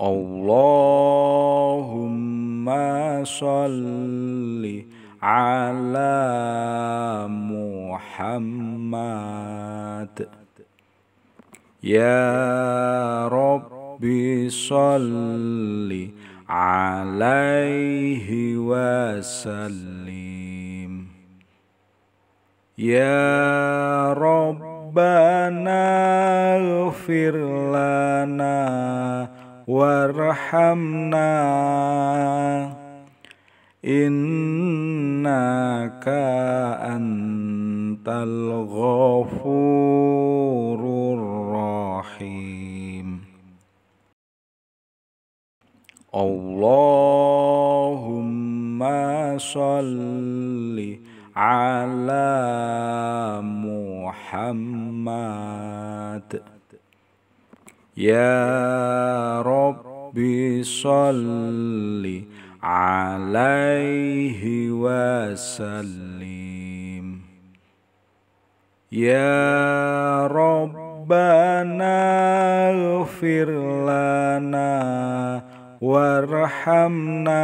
اللهم صل على محمد يا رب صل عليه وسلم يا ربنا اغفر لنا وارحمنا إنك أنت الغفور الرحيم اللهم صل على محمد يا رب صل عليه وسلم يا ربنا اغفر لنا وارحمنا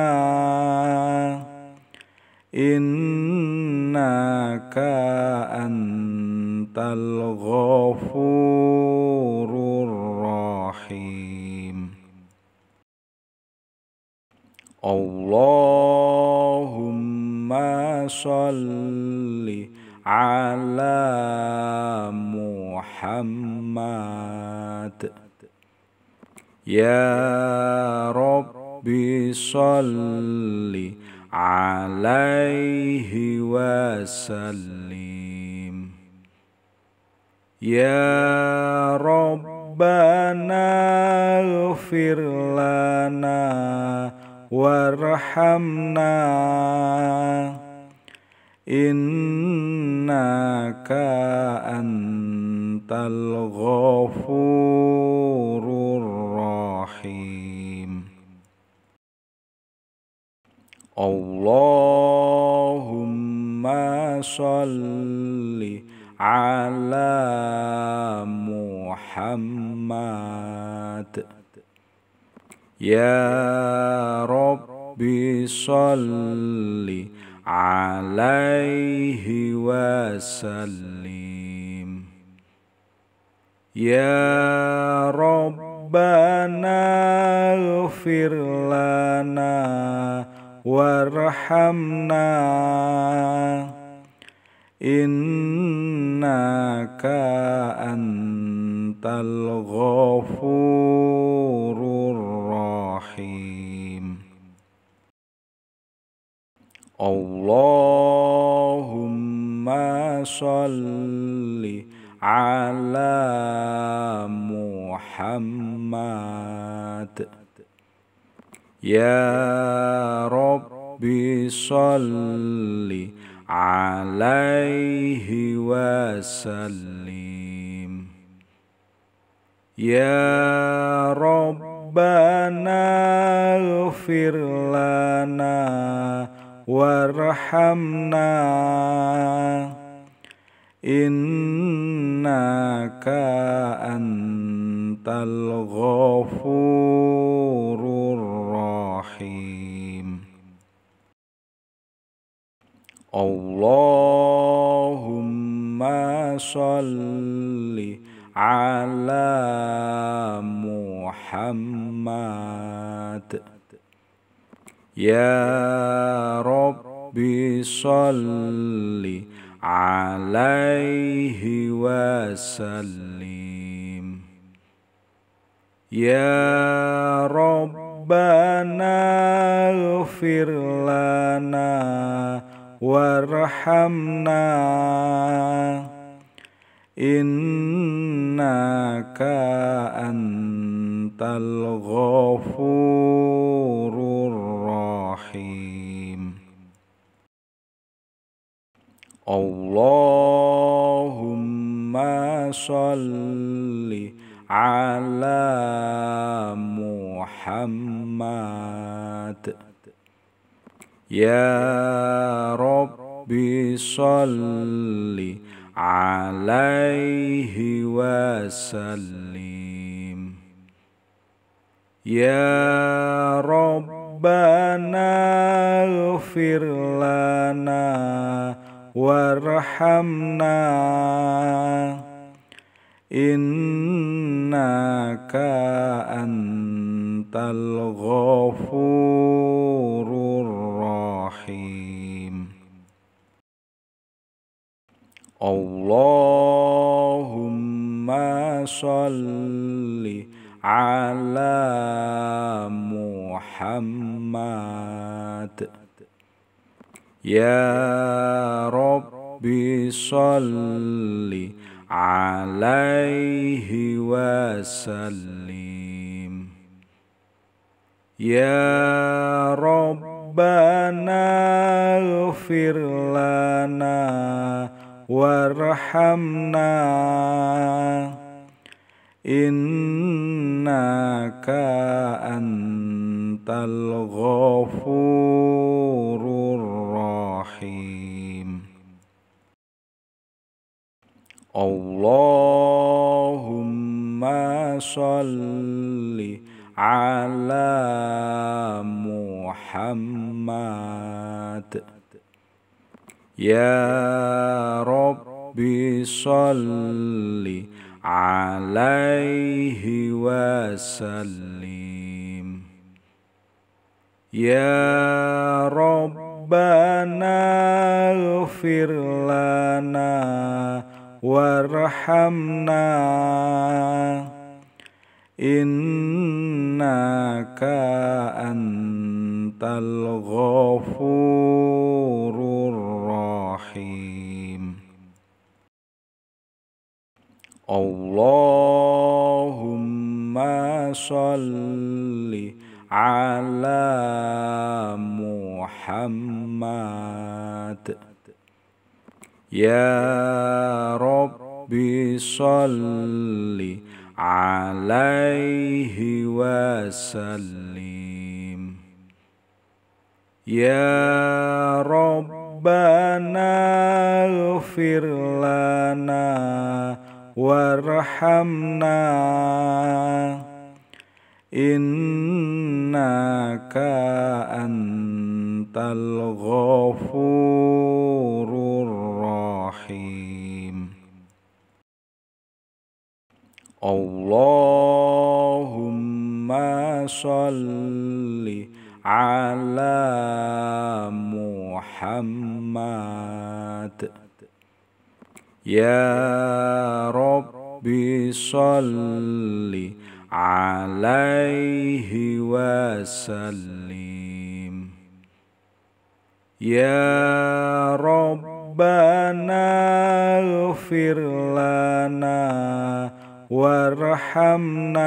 إنك أنت الغفور الرحيم الرحيم اللهم صل على محمد يا رب صل عليه وسلم يا ربنا اغفر لنا وارحمنا إنك أنت الغفور الرحيم اللهم صل على محمد حماد يا رب صل عليه وسلم يا ربنا اغفر لنا وارحمنا إنك أنت الغفور الرحيم اللهم صل على محمد يا رب صل عليه وسلم يا ربنا اغفر لنا وارحمنا إنك أنت الغفور الرحيم اللهم صلِّ على محمد يا رب صل عليه وسلم يا ربنا اغفر لنا وارحمنا إنك أنت الغفور الرحيم اللهم صل على محمد يا رب صلِّ عليه وسلم يا ربنا اغفر لنا وارحمنا إنك أنت الغفور الرحيم اللهم صل على محمد يا رب صل عليه وسلم يا ربنا اغفر لنا وارحمنا إنك أنت الغفور الرحيم اللهم صل على محمد يا رب صل عليه وسلم يا ربنا اغفر لنا وارحمنا إنك أنت الغفور الرحيم اللهم صل على محمد يا رب صل عليه وسلم يا رب ربنا اغفر لنا وارحمنا إنك أنت الغفور الرحيم اللهم صلِّ على محمد يا رب صل عليه وسلم يا ربنا اغفر لنا وارحمنا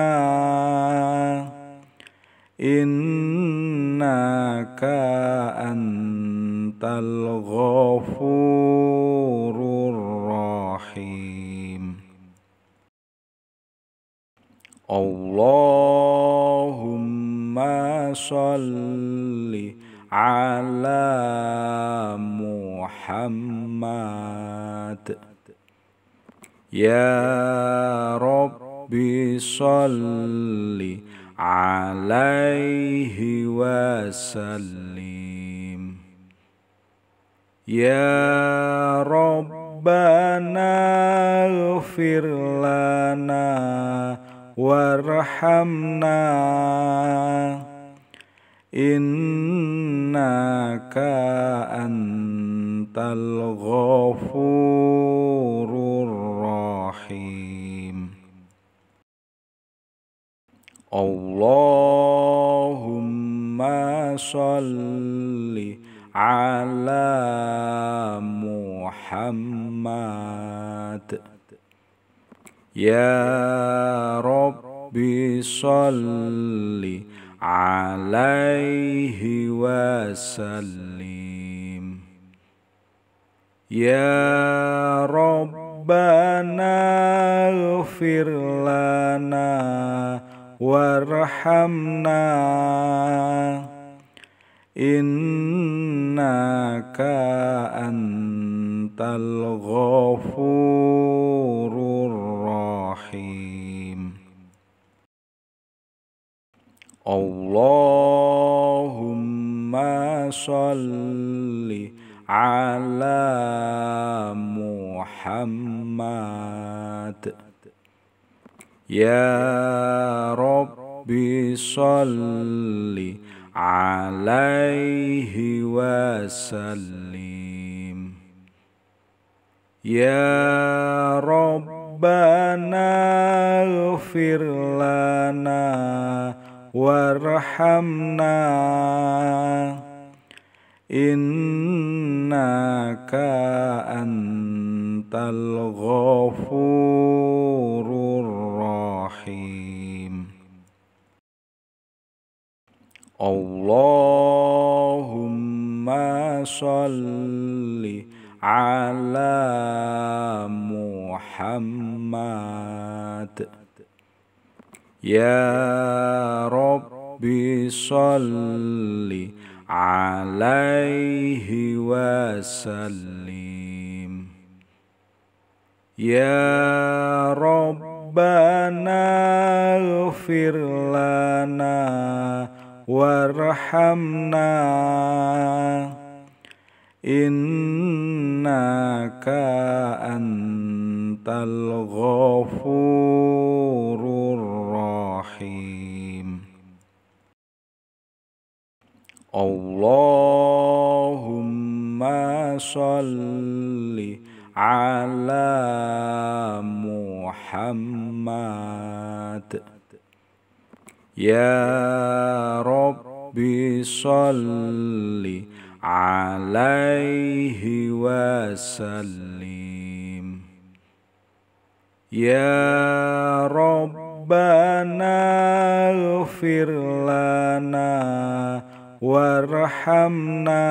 إنك أنت الغفور الرحيم اللهم صل على محمد يا رب صلِّ عليه وسلم يا ربنا اغفر لنا وارحمنا إنك أنت الغفور الرحيم اللهم صل على محمد يا رب صل عليه وسلم يا ربنا اغفر لنا وارحمنا إنك أنت الغفور الرحيم اللهم صل على محمد يا رب صل عليه وسلم يا ربنا اغفر لنا وارحمنا إنك أنت الغفور الرحيم الرحيم اللهم صل على محمد يا رب صل عليه وسلم يا رب ربنا اغفر لنا وارحمنا إنك أنت الغفور الرحيم اللهم صل على محمد محمد يا رب صل عليه وسلم يا ربنا اغفر لنا وارحمنا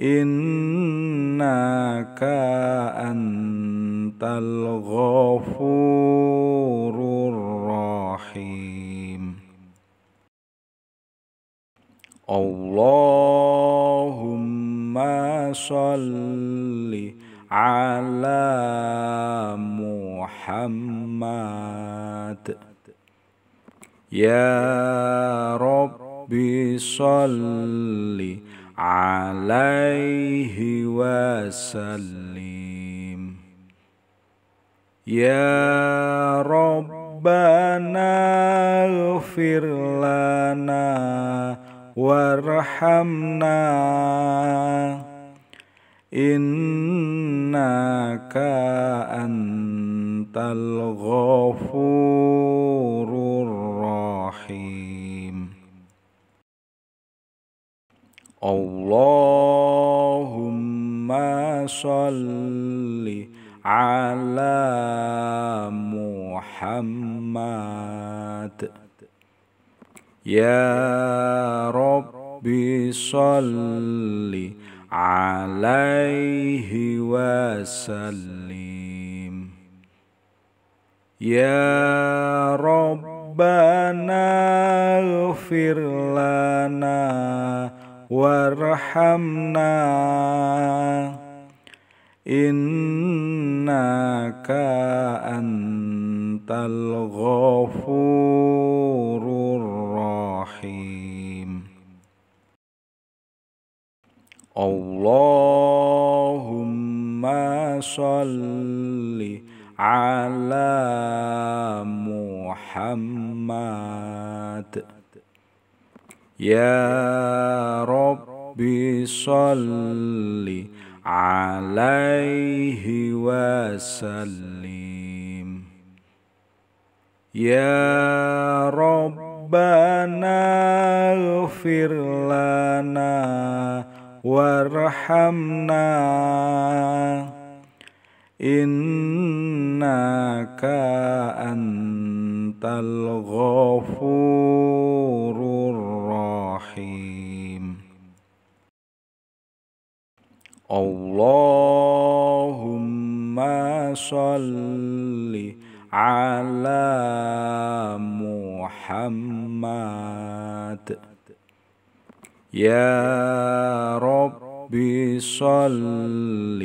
إنك أنت أنت الغفور الرحيم اللهم صل على محمد يا رب صل عليه وسلم يا ربنا اغفر لنا وارحمنا إنك أنت الغفور الرحيم اللهم صلِّ على محمد يا رب صل عليه وسلم يا ربنا اغفر لنا وارحمنا إنك أنت الغفور الرحيم اللهم صل على محمد يا رب صلِّ عليه وسلم يا ربنا اغفر لنا وارحمنا إنك أنت الغفور الرحيم اللهم صل على محمد يا رب صل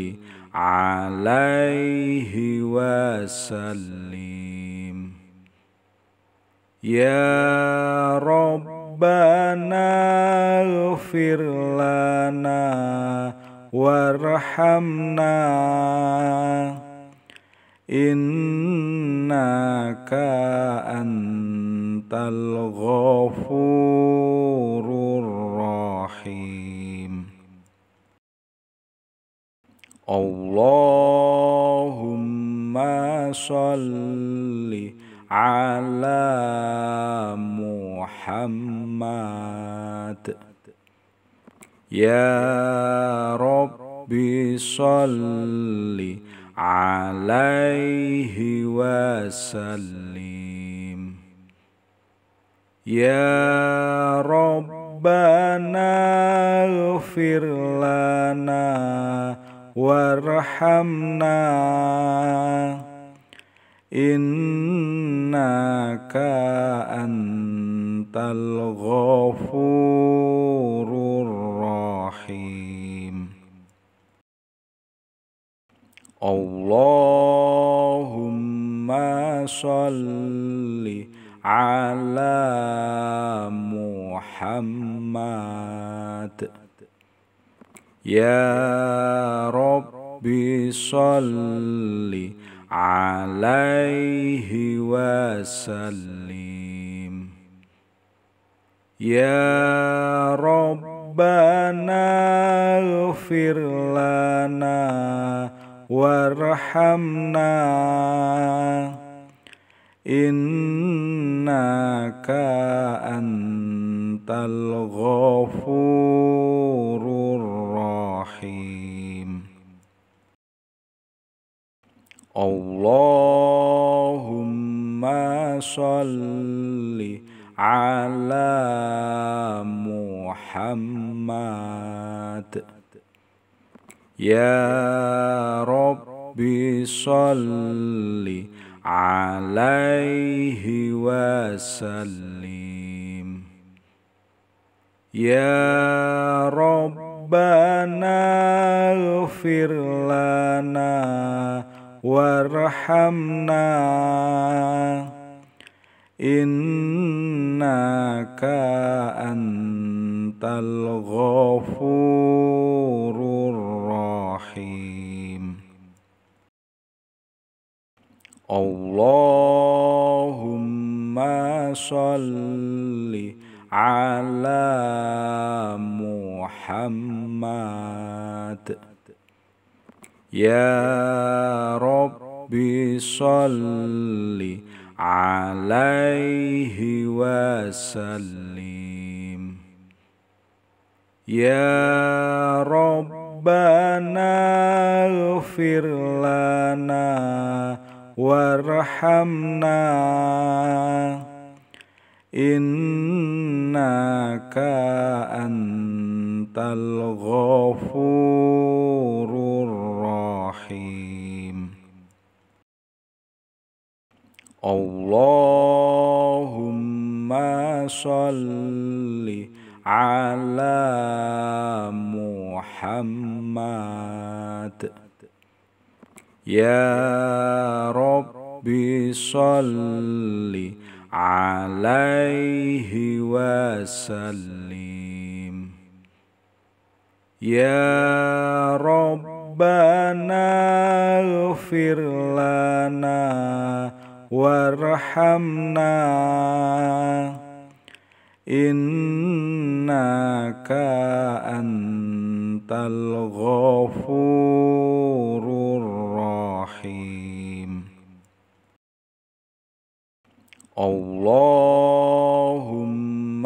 عليه وسلم يا ربنا اغفر لنا وارحمنا إنك أنت الغفور الرحيم اللهم صل على محمد يا رب صل عليه وسلم يا ربنا اغفر لنا وارحمنا إنك أنت الغفور الرحيم الرحيم اللهم صل على محمد يا رب صل عليه وسلم يا رب ربنا اغفر لنا وارحمنا إنك أنت الغفور الرحيم اللهم صلِّ على محمد يا رب صل عليه وسلم يا ربنا اغفر لنا وارحمنا إنك أنت الغفور الرحيم اللهم صل على محمد يا رب صلِّ عليه وسلم يا ربنا اغفر لنا وارحمنا إنك أنت الغفور الرحيم اللهم صل على محمد يا رب صل عليه وسلم يا ربنا اغفر لنا وارحمنا إنك أنت الغفور الرحيم اللهم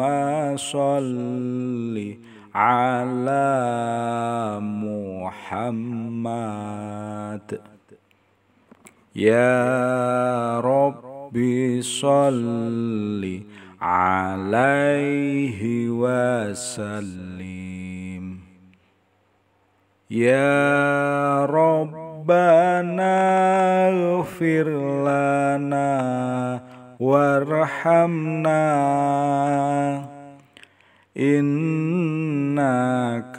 صل على محمد يا رب صل عليه وسلم يا ربنا اغفر لنا وارحمنا إنك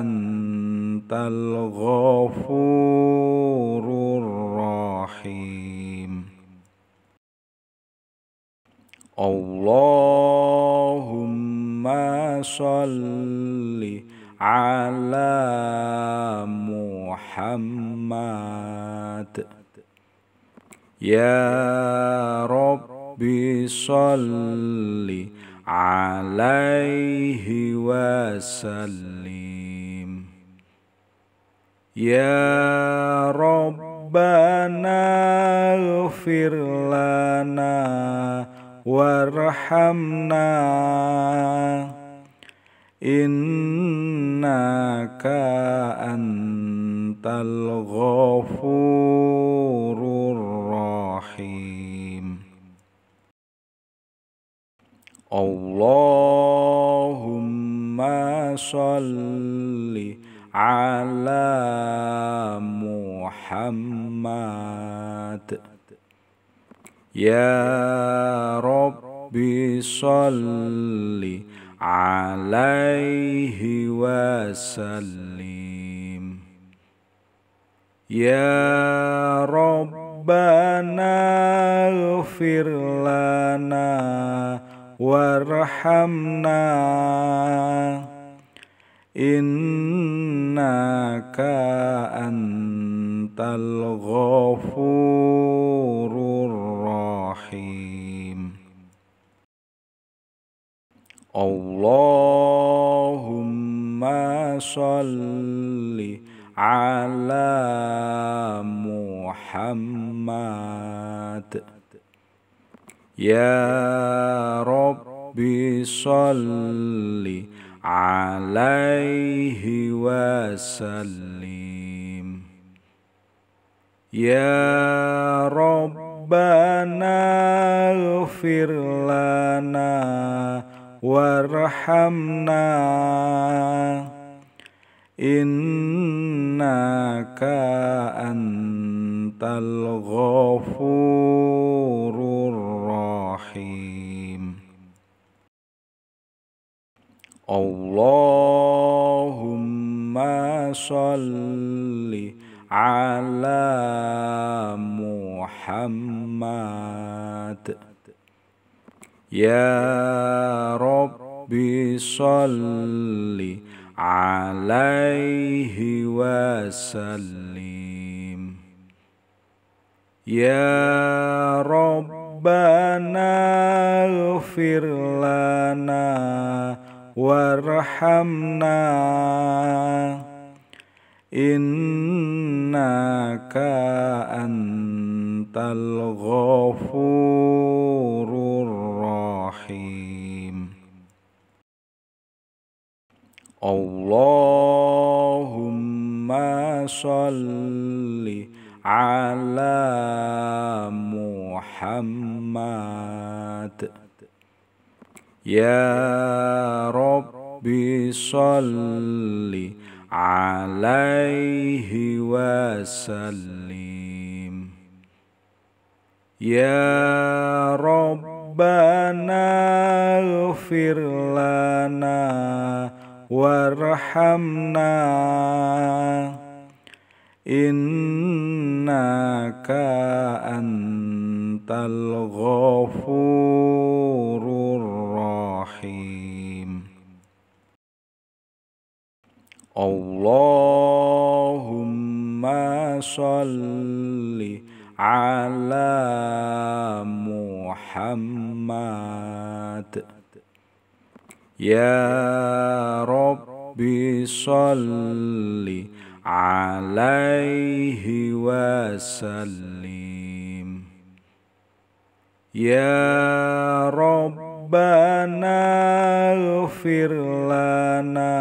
أنت الغفور الرحيم اللهم صل على محمد يا رب صل عليه وسلم يا رب ربنا اغفر لنا وارحمنا إنك أنت الغفور الرحيم اللهم صلِّ على محمد يا رب صل عليه وسلم يا ربنا اغفر لنا وارحمنا إنك أنت الغفور الرحيم اللهم صل على محمد يا رب صلِّ عليه وسلم يا ربنا اغفر لنا وارحمنا إنك أنت الغفور الرحيم اللهم صل على محمد يا رب صل عليه وسلم يا ربنا اغفر لنا وارحمنا إنك أنت الغفور الرحيم اللهم صل على محمد يا رب صل عليه وسلم يا ربنا اغفر لنا وارحمنا إنك أنت الغفور الرحيم الرحيم اللهم صل على محمد يا رب صل عليه وسلم يا رب ربنا اغفر لنا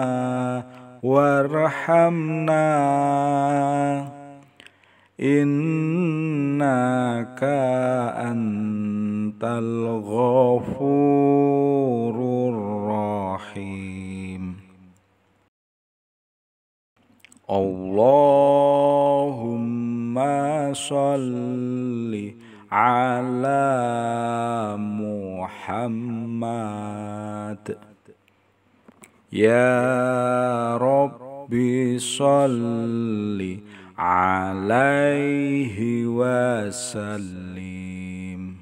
وارحمنا إنك أنت الغفور الرحيم اللهم صلِّ على محمد يا رب صل عليه وسلم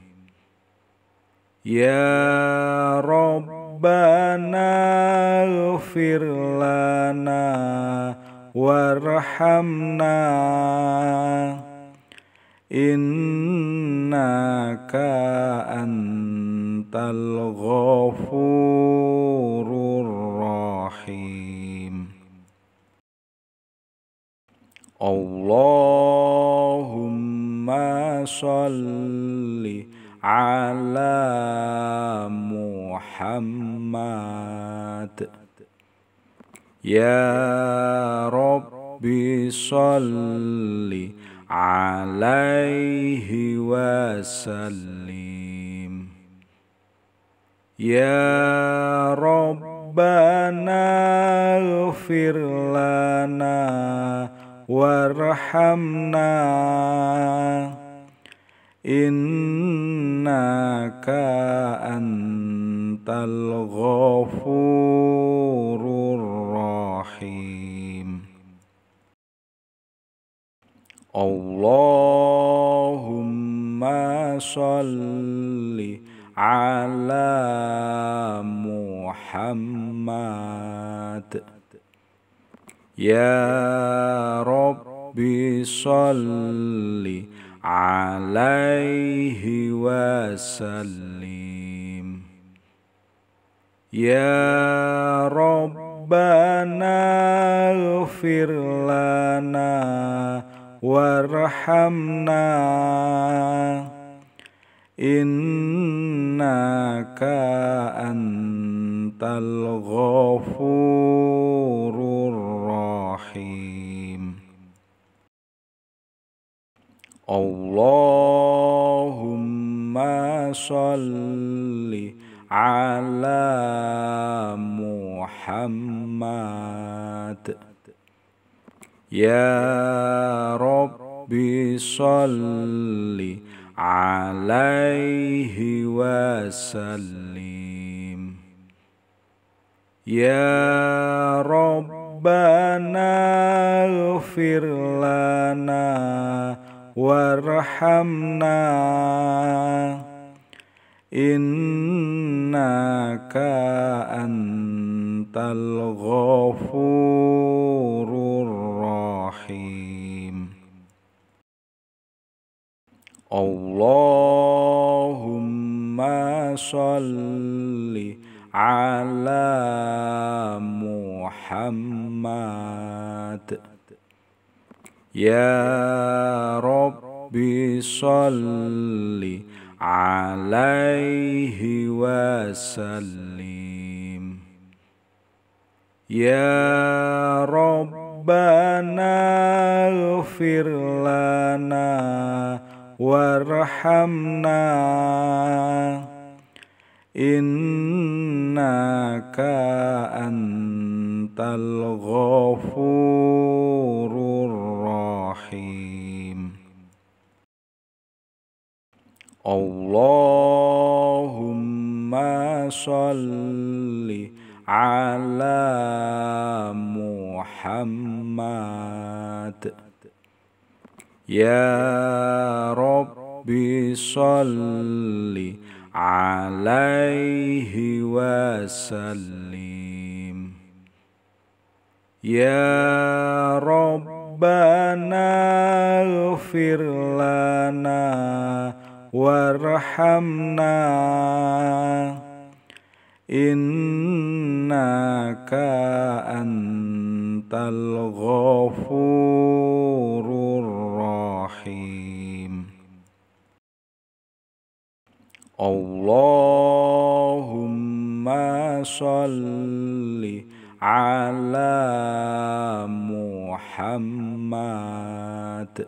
يا ربنا اغفر لنا وارحمنا إنك أنت الغفور الرحيم اللهم صل على محمد يا رب صلِّ عليه وسلم يا ربنا اغفر لنا وارحمنا إنك أنت الغفور الرحيم اللهم صل على محمد يا رب صل عليه وسلم يا ربنا اغفر لنا وارحمنا إنك أنت الغفور الرحيم اللهم صل على محمد يا رب صل عليه وسلم يا ربنا اغفر لنا وارحمنا إنك أنت الغفور الرحيم اللهم صل على محمد يا رب صل عليه وسلم يا رب ربنا اغفر لنا وارحمنا إنك أنت الغفور الرحيم اللهم صلِّ على محمد يا رب صل عليه وسلم يا ربنا اغفر لنا وارحمنا إنك أنت الغفور الرحيم اللهم صل على محمد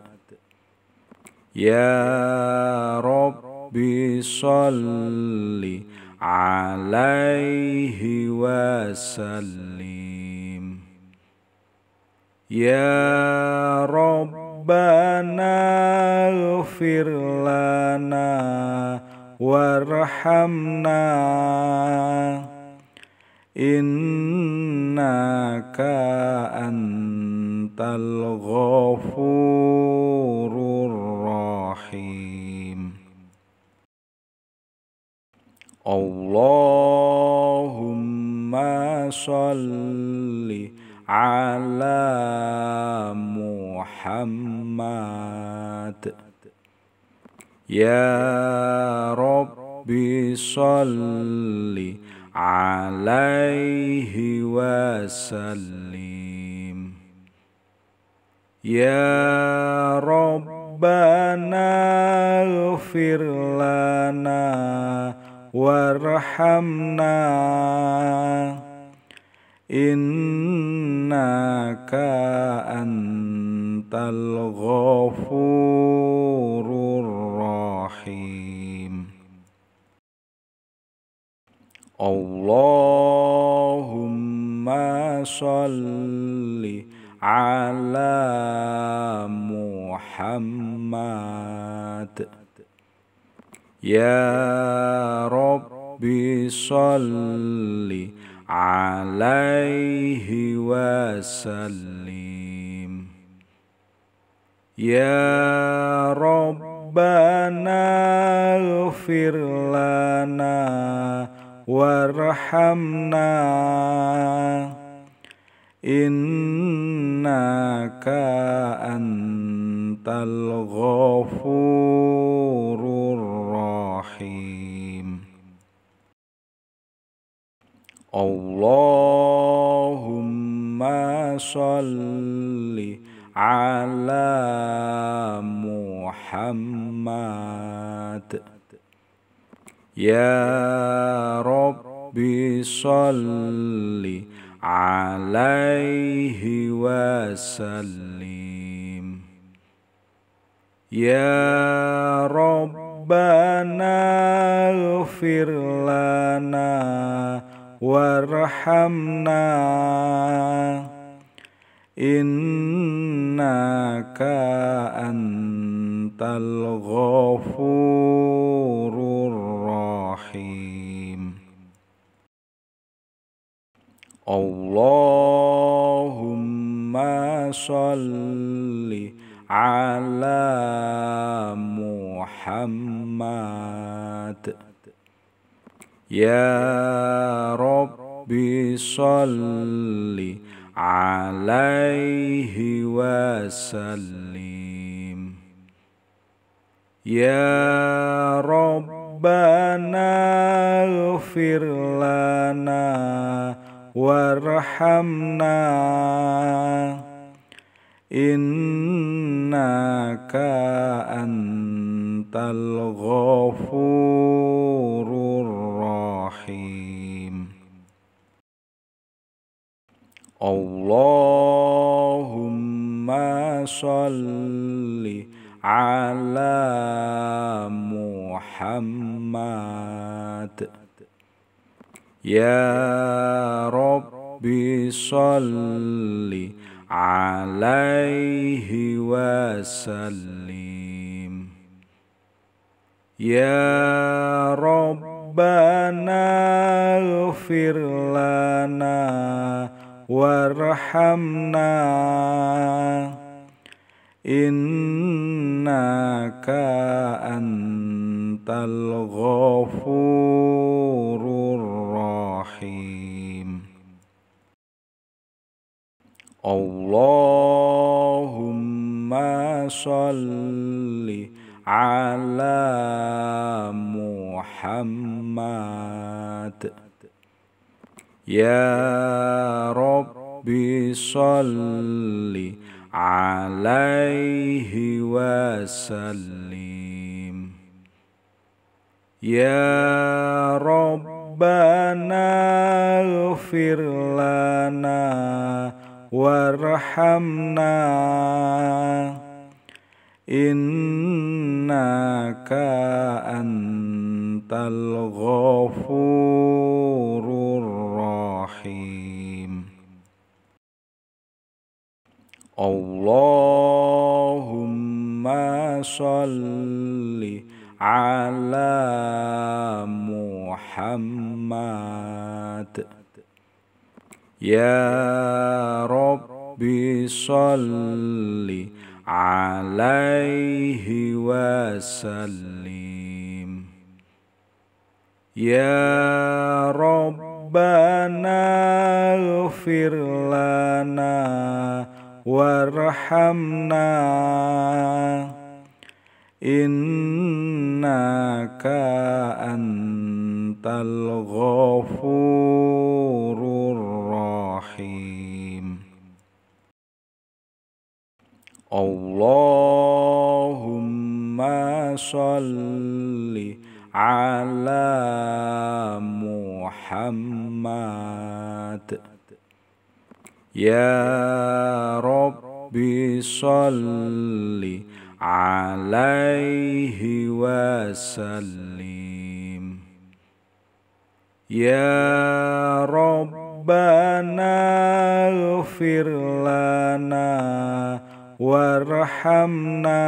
يا رب صلِّ عليه وسلم يا ربنا اغفر لنا وارحمنا إنك أنت الغفور الرحيم اللهم صل على محمد يا رب صل عليه وسلم يا ربنا اغفر لنا وارحمنا إنك أنت الغفور الرحيم اللهم صل على محمد يا رب صل عليه وسلم يا ربنا اغفر لنا وارحمنا إنك أنت الغفور الرحيم اللهم صل على محمد يا رب صل عليه وسلم يا رب ربنا اغفر لنا وارحمنا إنك أنت الغفور الرحيم اللهم صلِّ على محمد يا رب صل عليه وسلم يا ربنا اغفر لنا وارحمنا إنك أنت الغفور الرحيم اللهم صل على محمد يا رب صلِّ عليه وسلم يا ربنا اغفر لنا وارحمنا إنك أنت الغفور الرحيم اللهم صل على محمد يا رب صل عليه وسلم يا ربنا اغفر لنا وارحمنا إنك أنت الغفور الرحيم اللهم صل على محمد يا رب صل عليه وسلم يا ربنا اغفر لنا وارحمنا إنك أنت الغفور الرحيم اللهم صل على محمد يا رب صل عليه وسلم يا رب ربنا اغفر لنا وارحمنا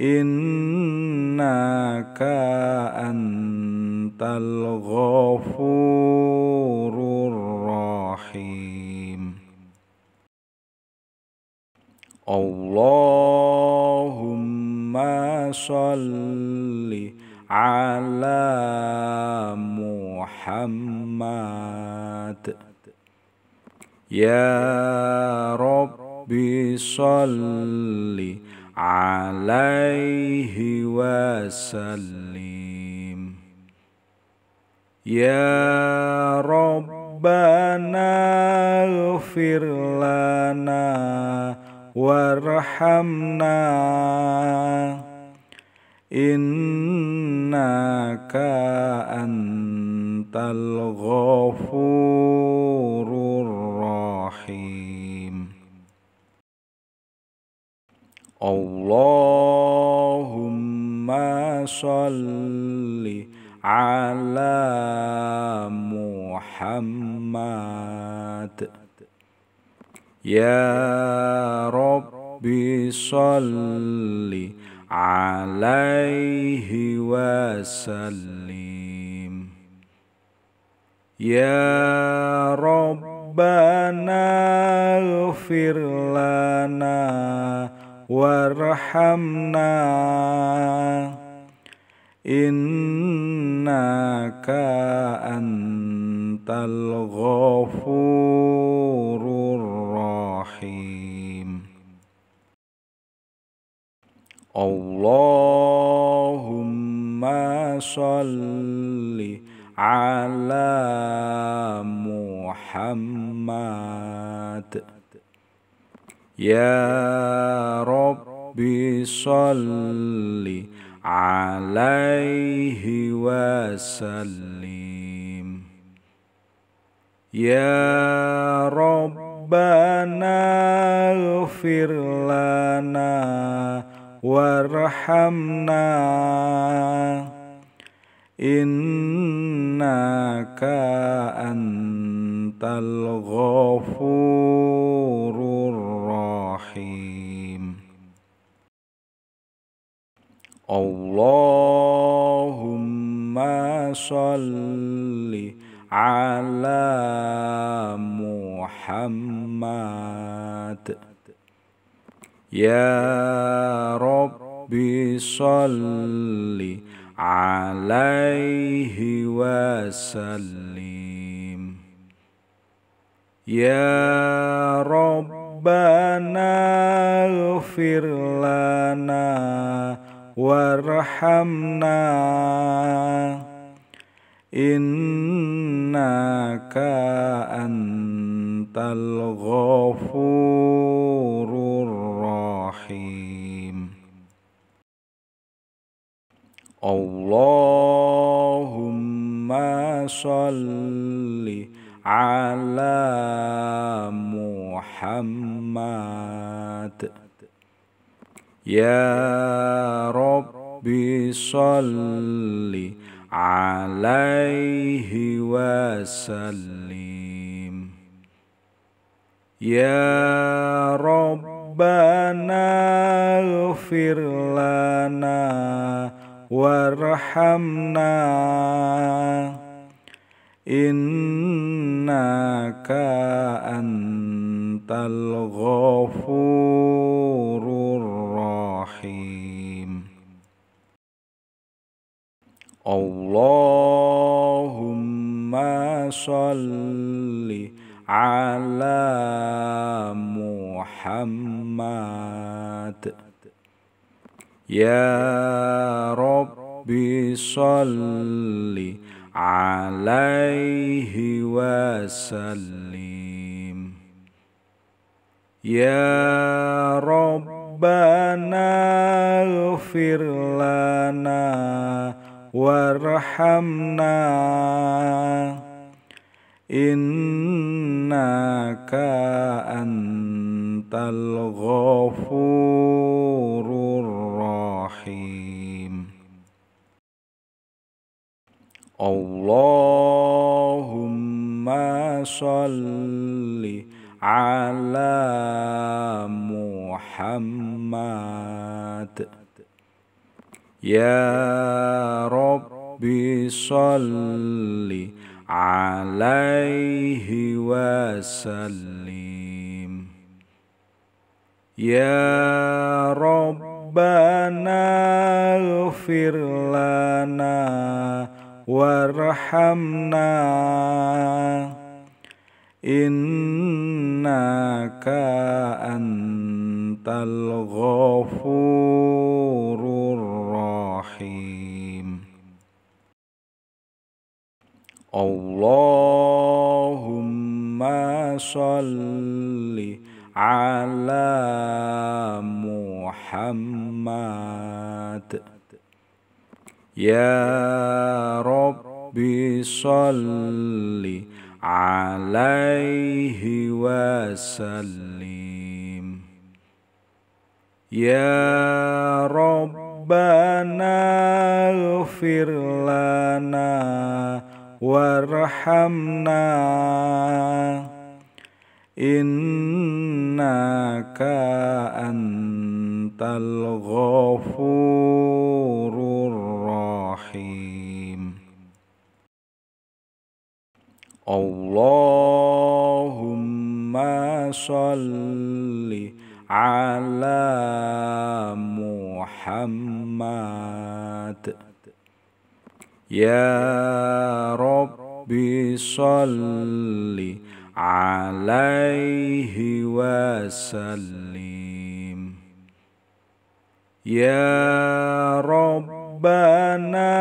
إنك أنت الغفور الرحيم اللهم صلِّ على محمد يا رب صل عليه وسلم يا ربنا اغفر لنا وارحمنا إنك أنت الغفور الرحيم اللهم صل على محمد يا رب صلِّ عليه وسلم يا ربنا اغفر لنا وارحمنا إنك أنت الغفور الرحيم اللهم صل على محمد يا رب صل عليه وسلم يا ربنا اغفر لنا وارحمنا إنك أنت الغفور الرحيم اللهم صل على محمد يا رب صل عليه وسلم يا ربنا اغفر لنا وارحمنا إنك أنت الغفور الرحيم اللهم صل على محمد يا رب صل عليه وسلم يا رب ربنا اغفر لنا وارحمنا إنك أنت الغفور الرحيم اللهم صلِّ على محمد يا رب صل عليه وسلم يا ربنا اغفر لنا وارحمنا إنك أنت الغفور الرحيم اللهم صل على محمد يا رب صلِّ عليه وسلم يا ربنا اغفر لنا وارحمنا إنك أنت الغفور الرحيم اللهم صل على محمد يا رب صل عليه وسلم يا ربنا اغفر لنا وارحمنا إنك أنت الغفور الرحيم اللهم صل على محمد يا رب صل عليه وسلم يا ربنا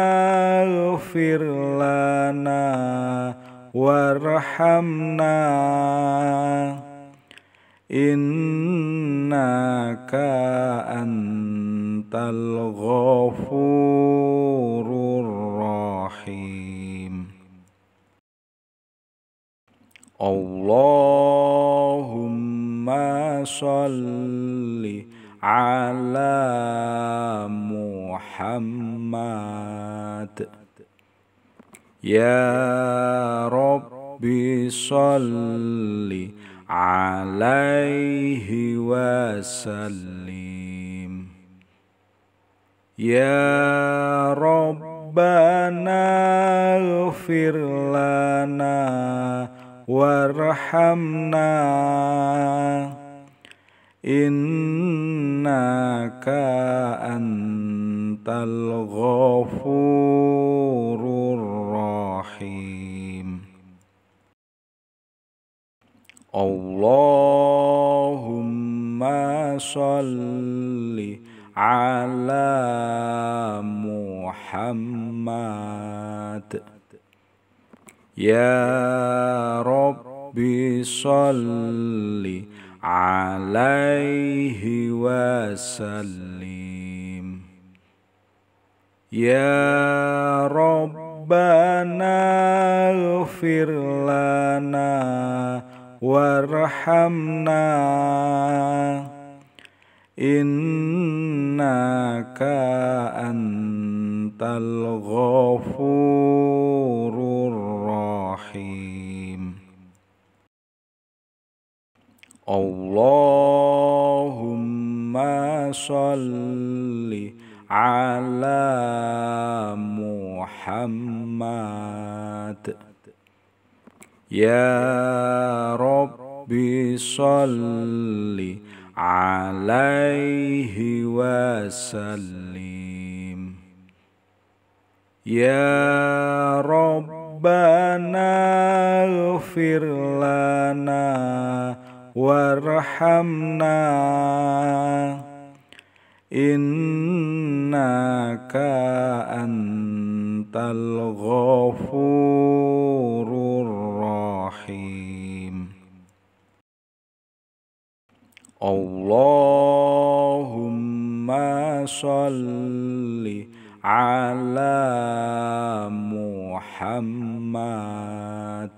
اغفر لنا وارحمنا إنك أنت الغفور الرحيم اللهم صل على محمد يا رب صل عليه وسلم يا رب ربنا اغفر لنا وارحمنا إنك أنت الغفور الرحيم اللهم صلِّ على محمد يا رب صل عليه وسلم يا ربنا اغفر لنا وارحمنا إنك أنت الغفور الرحيم اللهم صل على محمد يا رب صلِّ عليه وسلم يا ربنا اغفر لنا وارحمنا إنك أنت الغفور الرحيم اللهم صل على محمد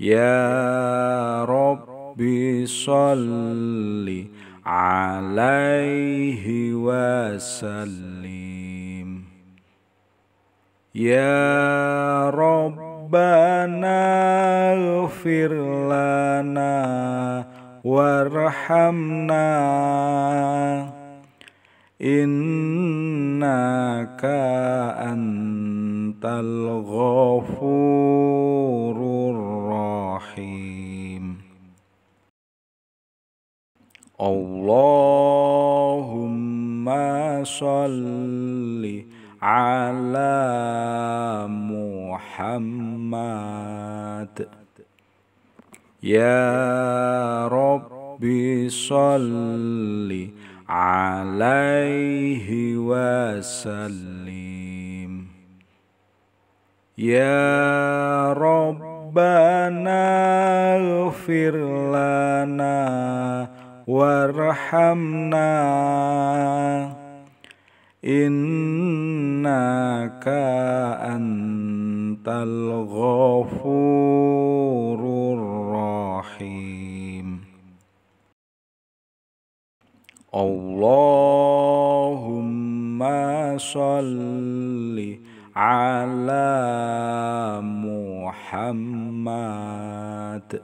يا رب صل عليه وسلم يا ربنا اغفر لنا وارحمنا إنك أنت الغفور الرحيم اللهم صل على محمد يا رب صل عليه وسلم يا ربنا اغفر لنا وارحمنا إنك أنت الغفور الرحيم الرحيم اللهم صل على محمد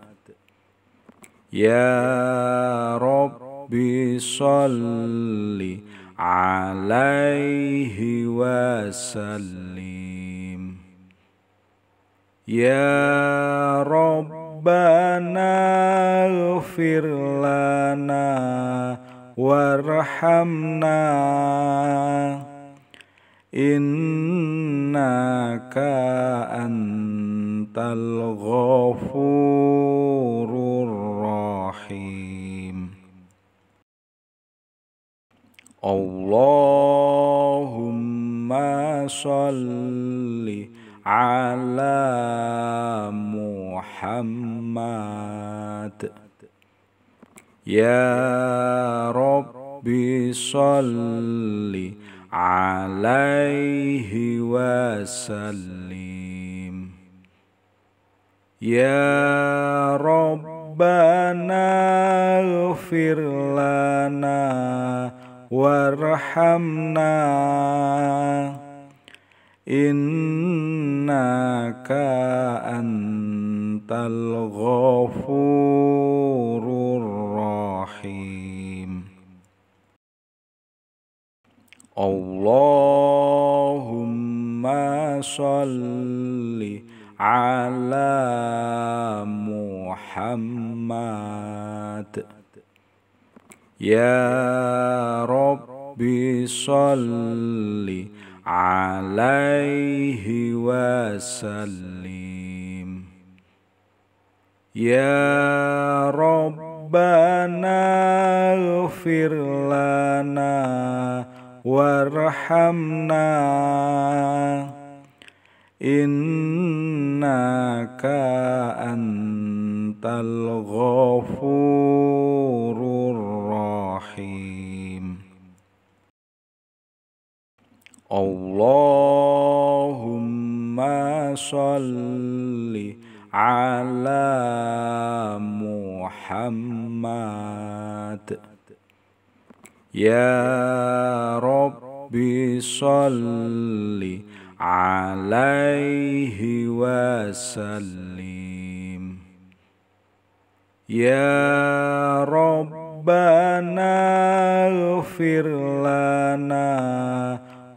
يا رب صل عليه وسلم يا رب ربنا اغفر لنا وارحمنا إنك أنت الغفور الرحيم اللهم صلِّ على محمد يا رب صل عليه وسلم يا ربنا اغفر لنا وارحمنا إنك أنت الغفور الرحيم اللهم صل على محمد يا رب صلِّ عليه وسلم يا ربنا اغفر لنا وارحمنا إنك أنت الغفور الرحيم اللهم صل على محمد يا رب صل عليه وسلم يا ربنا اغفر لنا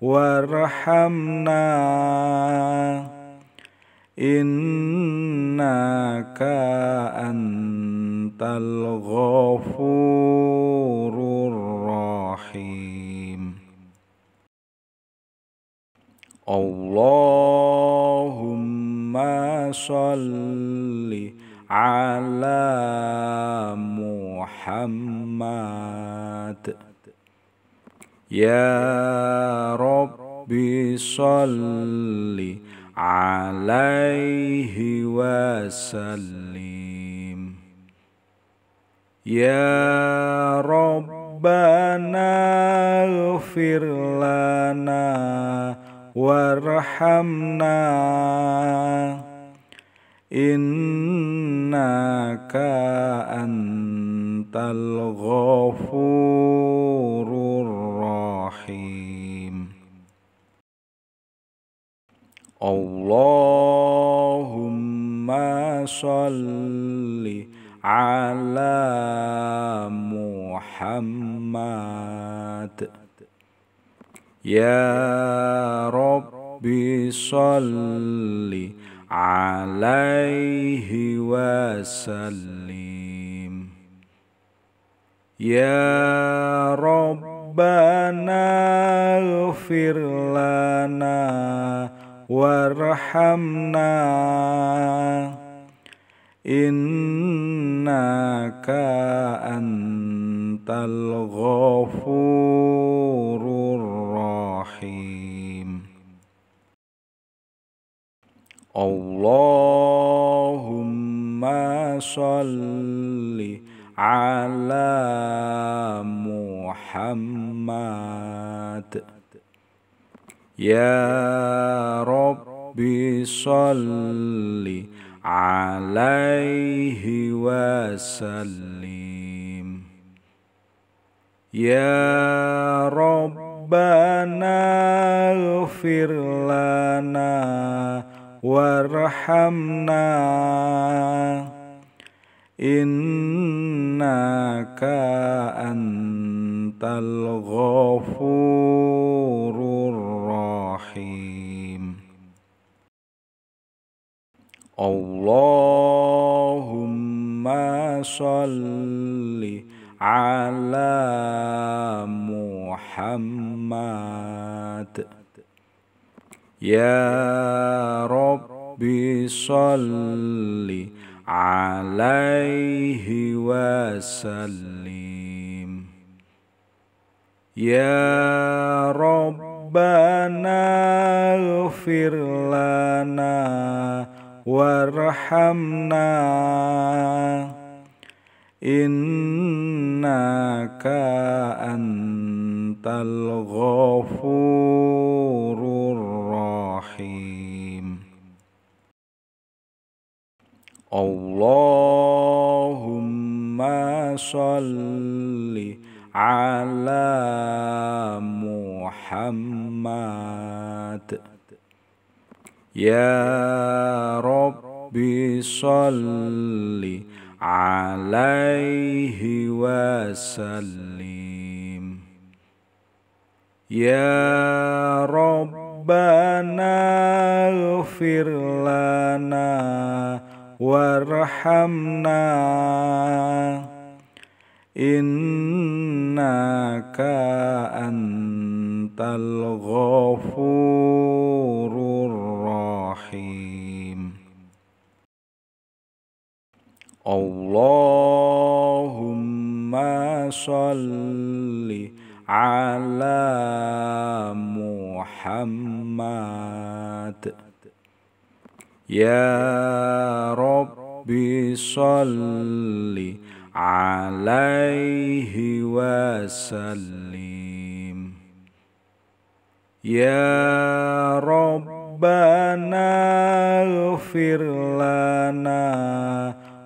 وارحمنا إنك أنت الغفور الرحيم اللهم صل على محمد يا رب صل عليه وسلم يا ربنا اغفر لنا وارحمنا إنك أنت الغفور الرحيم اللهم صل على محمد يا رب صل عليه وسلم يا رب ربنا اغفر لنا وارحمنا إنك أنت الغفور الرحيم اللهم صلِّ على محمد يا رب صل عليه وسلم يا ربنا اغفر لنا وارحمنا إنك أنت الغفور الرحيم اللهم صل على محمد يا رب صلِّ عليه وسلم يا ربنا اغفر لنا وارحمنا إنك أنت الغفور الرحيم اللهم صل على محمد يا رب صل عليه وسلم يا ربنا اغفر لنا وارحمنا إنك أنت الغفور الرحيم اللهم صل على محمد يا رب صل عليه وسلم يا ربنا اغفر لنا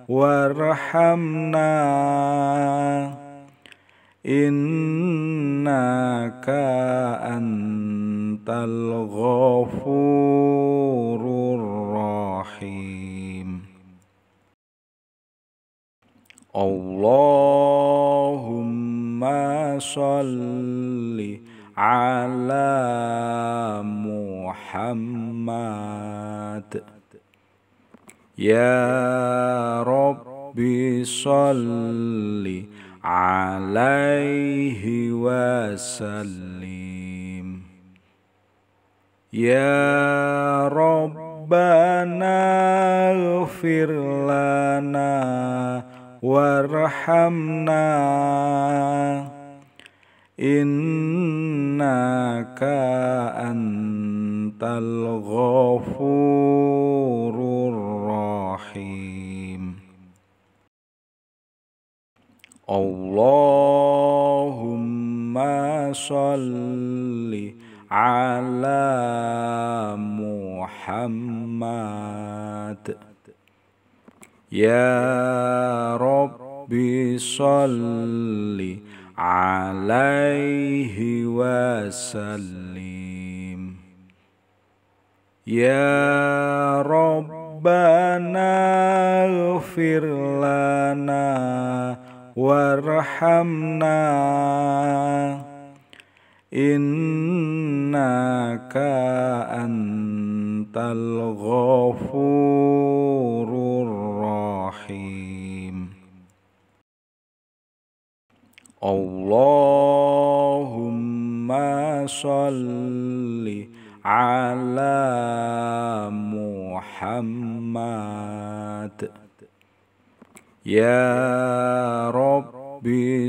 وارحمنا إنك أنت الغفور الرحيم اللهم صل على محمد يا رب صل عليه وسلم يا رب ربنا اغفر لنا وارحمنا إنك أنت الغفور الرحيم اللهم صلِّ على محمد يا رب صل عليه وسلم يا ربنا اغفر لنا وارحمنا إنك أنت الغفور الرحيم اللهم صل على محمد يا رب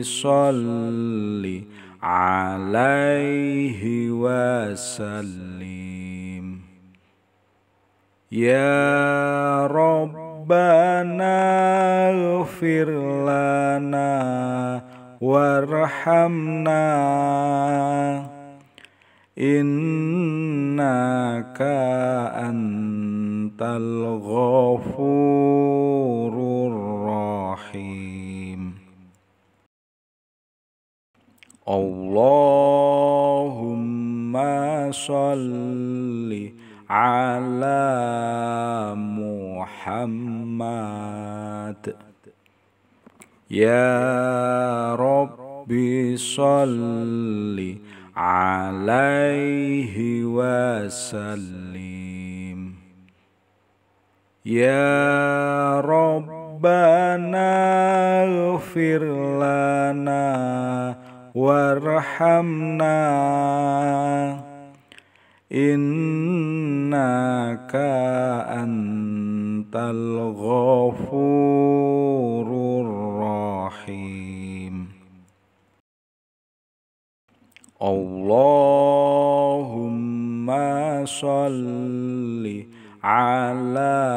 صلِّ عليه وسلم يا ربنا اغفر لنا وارحمنا إنك أنت الغفور الرحيم اللهم صل على محمد يا رب صل عليه وسلم يا ربنا اغفر لنا وارحمنا إنك أنت الغفور الرحيم اللهم صل على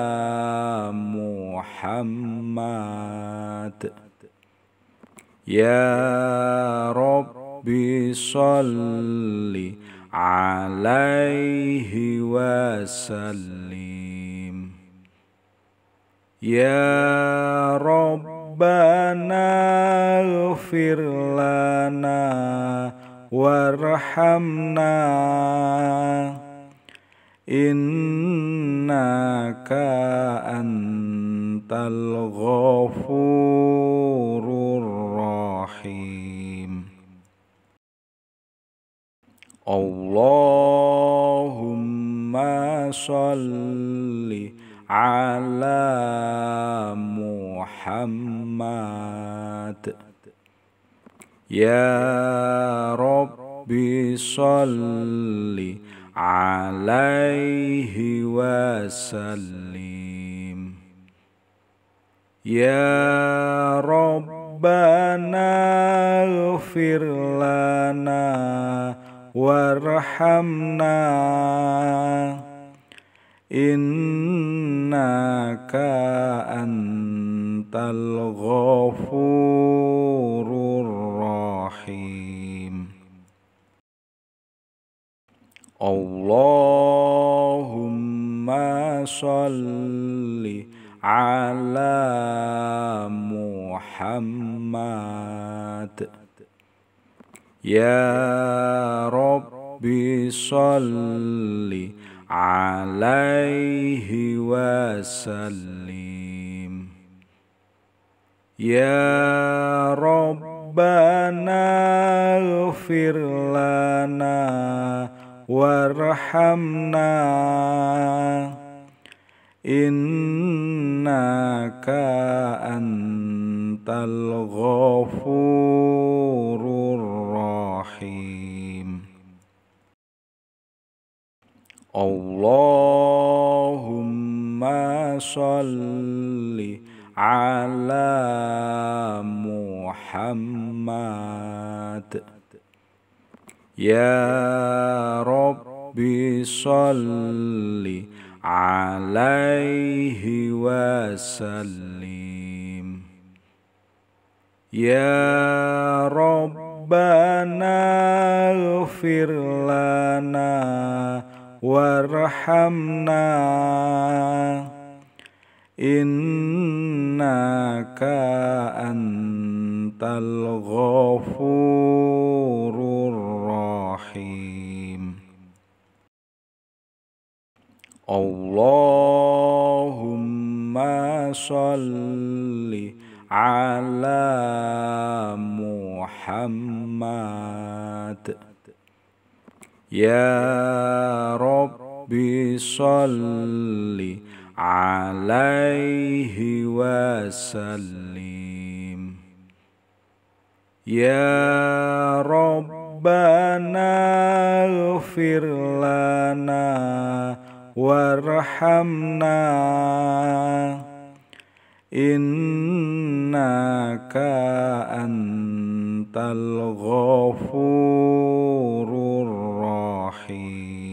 محمد يا رب صل عليه وسلم يا ربنا اغفر لنا وارحمنا إنك أنت الغفور الرحيم الرحيم اللهم صل على محمد يا رب صل عليه وسلم يا رب ربنا اغفر لنا وارحمنا إنك أنت الغفور الرحيم اللهم صلِّ على محمد يا رب صل عليه وسلم يا ربنا اغفر لنا وارحمنا إنك أنت الغفور الرحيم اللهم صل على محمد يا رب صلِّ عليه وسلم يا ربنا اغفر لنا وارحمنا إنك أنت الغفور الرحيم اللهم صل على محمد يا رب صل عليه وسلم يا ربنا اغفر لنا وارحمنا إنك أنت الغفور الرحيم